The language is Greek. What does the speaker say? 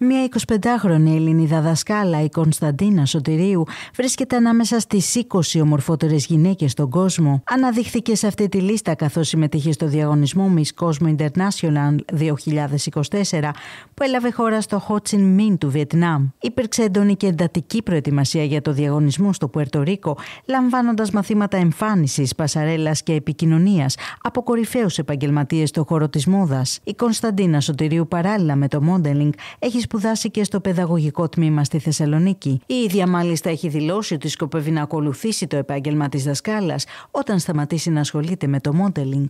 Μια 25χρονη Ελληνίδα δασκάλα, η Κωνσταντίνα Σωτηρίου, βρίσκεται ανάμεσα στις 20 ομορφότερες γυναίκες στον κόσμο. Αναδείχθηκε σε αυτή τη λίστα καθώς συμμετείχε στο διαγωνισμό Miss Cosmo International 2024, που έλαβε χώρα στο Ho Chi Minh του Βιετνάμ. Υπήρξε έντονη και εντατική προετοιμασία για το διαγωνισμό στο Πουερτορίκο, λαμβάνοντας μαθήματα εμφάνισης, πασαρέλας και επικοινωνίας από κορυφαίους επαγγελματίες στον χώρο της μόδας. Η Κωνσταντίνα Σωτηρίου, παράλληλα με το modeling, έχει σπουδάσει και στο παιδαγωγικό τμήμα στη Θεσσαλονίκη. Η ίδια μάλιστα έχει δηλώσει ότι σκοπεύει να ακολουθήσει το επάγγελμα της δασκάλας όταν σταματήσει να ασχολείται με το μόντελινγκ.